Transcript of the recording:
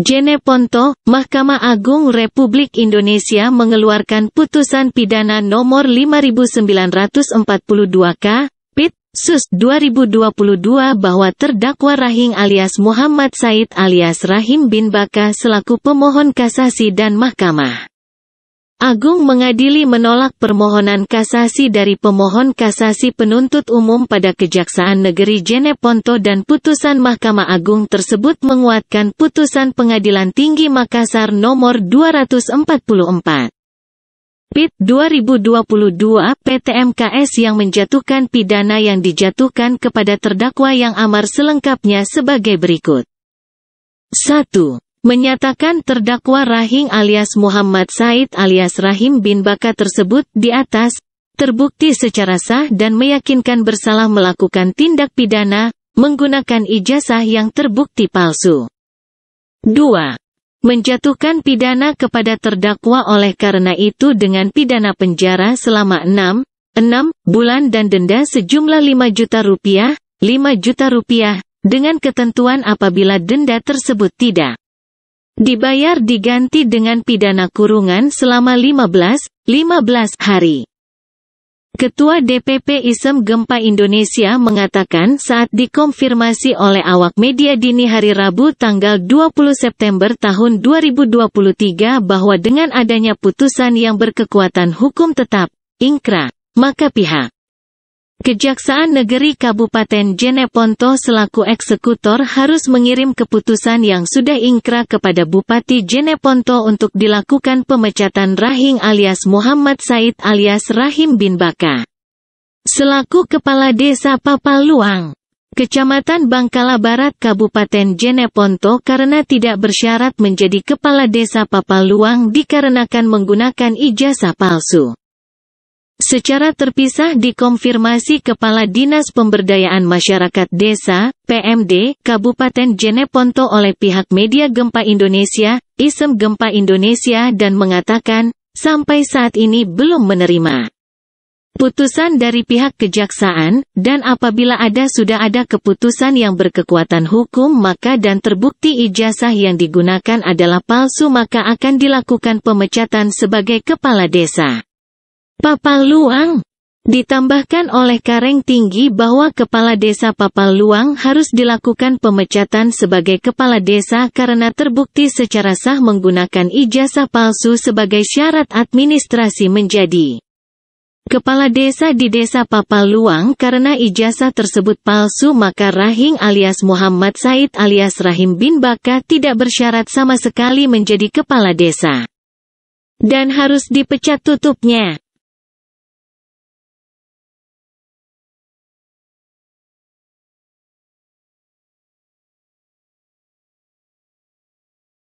Jene Ponto, Mahkamah Agung Republik Indonesia mengeluarkan putusan pidana nomor 5942K, PIT, SUS 2022 bahwa terdakwa Rahim alias Muhammad Said alias Rahim bin Baka selaku pemohon kasasi dan mahkamah Agung mengadili menolak permohonan kasasi dari pemohon kasasi penuntut umum pada Kejaksaan Negeri Jeneponto dan putusan Mahkamah Agung tersebut menguatkan putusan Pengadilan Tinggi Makassar nomor 244. PIT 2022 PTMKS yang menjatuhkan pidana yang dijatuhkan kepada terdakwa yang amar selengkapnya sebagai berikut. 1 menyatakan terdakwa Rahim alias Muhammad Said alias Rahim bin Baka tersebut di atas, terbukti secara sah dan meyakinkan bersalah melakukan tindak pidana, menggunakan ijazah yang terbukti palsu. 2. Menjatuhkan pidana kepada terdakwa oleh karena itu dengan pidana penjara selama 6, 6 bulan dan denda sejumlah 5 juta rupiah, 5 juta rupiah, dengan ketentuan apabila denda tersebut tidak dibayar diganti dengan pidana kurungan selama 15, 15 hari. Ketua DPP Isem Gempa Indonesia mengatakan saat dikonfirmasi oleh awak media dini hari Rabu tanggal 20 September tahun 2023 bahwa dengan adanya putusan yang berkekuatan hukum tetap, Inkra, maka pihak Kejaksaan Negeri Kabupaten Jeneponto selaku eksekutor harus mengirim keputusan yang sudah ingkrah kepada Bupati Jeneponto untuk dilakukan pemecatan Rahim alias Muhammad Said alias Rahim bin Baka. Selaku Kepala Desa Papaluang, Kecamatan Bangkala Barat Kabupaten Jeneponto karena tidak bersyarat menjadi Kepala Desa Papaluang dikarenakan menggunakan ijazah palsu. Secara terpisah dikonfirmasi Kepala Dinas Pemberdayaan Masyarakat Desa, PMD, Kabupaten Jeneponto oleh pihak media Gempa Indonesia, Isem Gempa Indonesia dan mengatakan, sampai saat ini belum menerima putusan dari pihak kejaksaan, dan apabila ada sudah ada keputusan yang berkekuatan hukum maka dan terbukti ijazah yang digunakan adalah palsu maka akan dilakukan pemecatan sebagai kepala desa. Papal Luang Ditambahkan oleh Kareng Tinggi bahwa Kepala Desa Papal Luang harus dilakukan pemecatan sebagai Kepala Desa karena terbukti secara sah menggunakan ijazah palsu sebagai syarat administrasi menjadi Kepala Desa di Desa Papal Luang karena ijazah tersebut palsu maka Rahim alias Muhammad Said alias Rahim bin Baka tidak bersyarat sama sekali menjadi Kepala Desa. Dan harus dipecat tutupnya.